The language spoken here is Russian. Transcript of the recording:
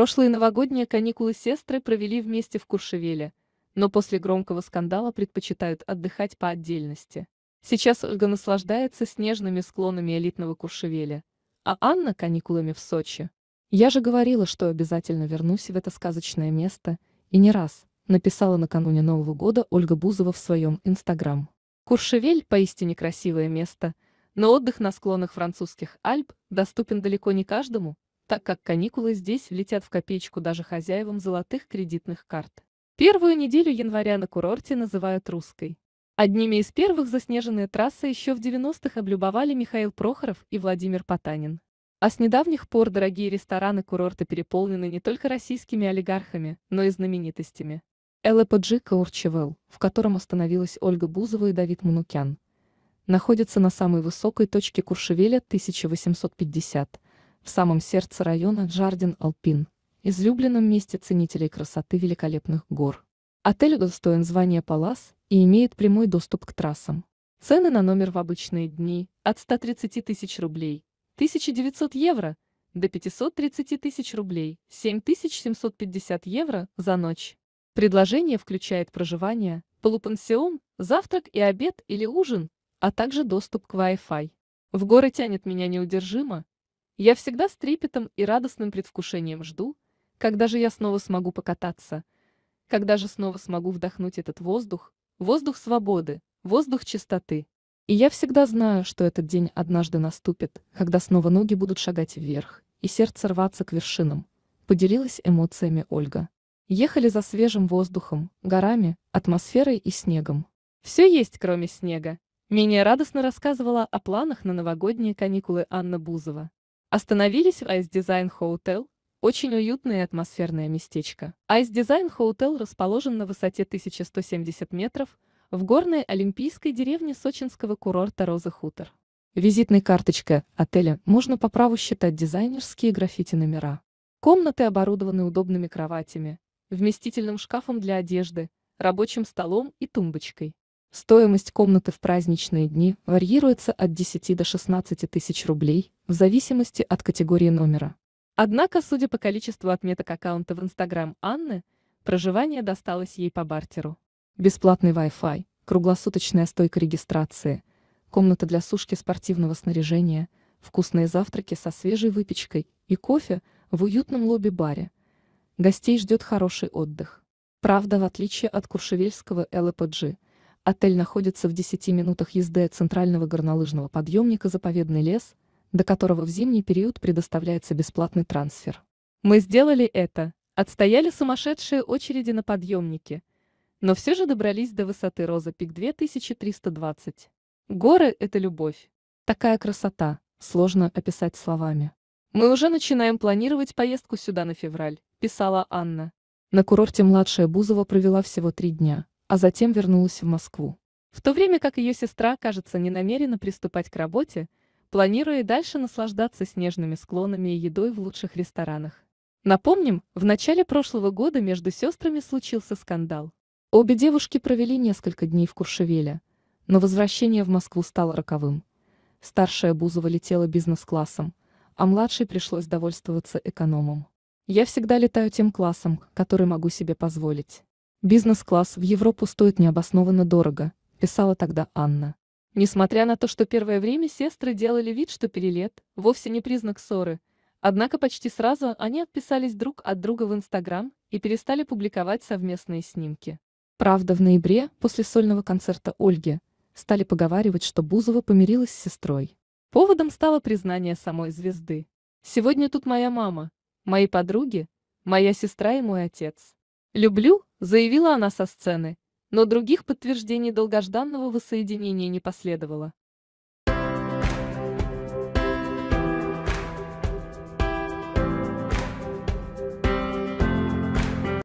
Прошлые новогодние каникулы сестры провели вместе в Куршевеле, но после громкого скандала предпочитают отдыхать по отдельности. Сейчас Ольга наслаждается снежными склонами элитного Куршевеля, а Анна – каникулами в Сочи. Я же говорила, что обязательно вернусь в это сказочное место, и не раз, написала накануне Нового года Ольга Бузова в своем Инстаграм. Куршевель – поистине красивое место, но отдых на склонах французских Альп доступен далеко не каждому – так как каникулы здесь влетят в копеечку даже хозяевам золотых кредитных карт. Первую неделю января на курорте называют русской. Одними из первых заснеженные трассы еще в 90-х облюбовали Михаил Прохоров и Владимир Потанин. А с недавних пор дорогие рестораны курорта переполнены не только российскими олигархами, но и знаменитостями. ЛПГ Каурчевел, в котором остановилась Ольга Бузова и Давид Манукян, находится на самой высокой точке Куршевеля 1850, в самом сердце района Джардин-Алпин, излюбленном месте ценителей красоты великолепных гор. Отель удостоен звания «Палас» и имеет прямой доступ к трассам. Цены на номер в обычные дни от 130 тысяч рублей, 1900 евро, до 530 тысяч рублей, 7750 евро за ночь. Предложение включает проживание, полупансион, завтрак и обед или ужин, а также доступ к Wi-Fi. В горы тянет меня неудержимо, я всегда с трепетом и радостным предвкушением жду, когда же я снова смогу покататься, когда же снова смогу вдохнуть этот воздух, воздух свободы, воздух чистоты. И я всегда знаю, что этот день однажды наступит, когда снова ноги будут шагать вверх, и сердце рваться к вершинам, поделилась эмоциями Ольга. Ехали за свежим воздухом, горами, атмосферой и снегом. Все есть, кроме снега. Менее радостно рассказывала о планах на новогодние каникулы Анна Бузова. Остановились в Ice Design Hotel, очень уютное и атмосферное местечко. Ice Design Hotel расположен на высоте 1170 метров в горной олимпийской деревне сочинского курорта Роза Хутор. Визитной карточкой отеля можно по праву считать дизайнерские граффити номера. Комнаты оборудованы удобными кроватями, вместительным шкафом для одежды, рабочим столом и тумбочкой. Стоимость комнаты в праздничные дни варьируется от 10 до 16 тысяч рублей в зависимости от категории номера. Однако, судя по количеству отметок аккаунта в Инстаграм Анны, проживание досталось ей по бартеру. Бесплатный Wi-Fi, круглосуточная стойка регистрации, комната для сушки спортивного снаряжения, вкусные завтраки со свежей выпечкой и кофе в уютном лобби-баре. Гостей ждет хороший отдых. Правда, в отличие от куршевельского ЛПДЖ. Отель находится в 10 минутах езды от центрального горнолыжного подъемника «Заповедный лес», до которого в зимний период предоставляется бесплатный трансфер. Мы сделали это, отстояли сумасшедшие очереди на подъемнике, но все же добрались до высоты Роза Пик 2320. Горы – это любовь. Такая красота, сложно описать словами. Мы уже начинаем планировать поездку сюда на февраль, писала Анна. На курорте младшая Бузова провела всего три дня, а затем вернулась в Москву. В то время как ее сестра, кажется, не намерена приступать к работе, планируя и дальше наслаждаться снежными склонами и едой в лучших ресторанах. Напомним, в начале прошлого года между сестрами случился скандал. Обе девушки провели несколько дней в Куршевеле, но возвращение в Москву стало роковым. Старшая Бузова летела бизнес-классом, а младшей пришлось довольствоваться экономом. «Я всегда летаю тем классом, который могу себе позволить. Бизнес-класс в Европу стоит необоснованно дорого, писала тогда Анна. Несмотря на то, что первое время сестры делали вид, что перелет вовсе не признак ссоры, однако почти сразу они отписались друг от друга в Инстаграм и перестали публиковать совместные снимки. Правда, в ноябре, после сольного концерта Ольги, стали поговаривать, что Бузова помирилась с сестрой. Поводом стало признание самой звезды. «Сегодня тут моя мама, мои подруги, моя сестра и мой отец. «Люблю», — заявила она со сцены, но других подтверждений долгожданного воссоединения не последовало.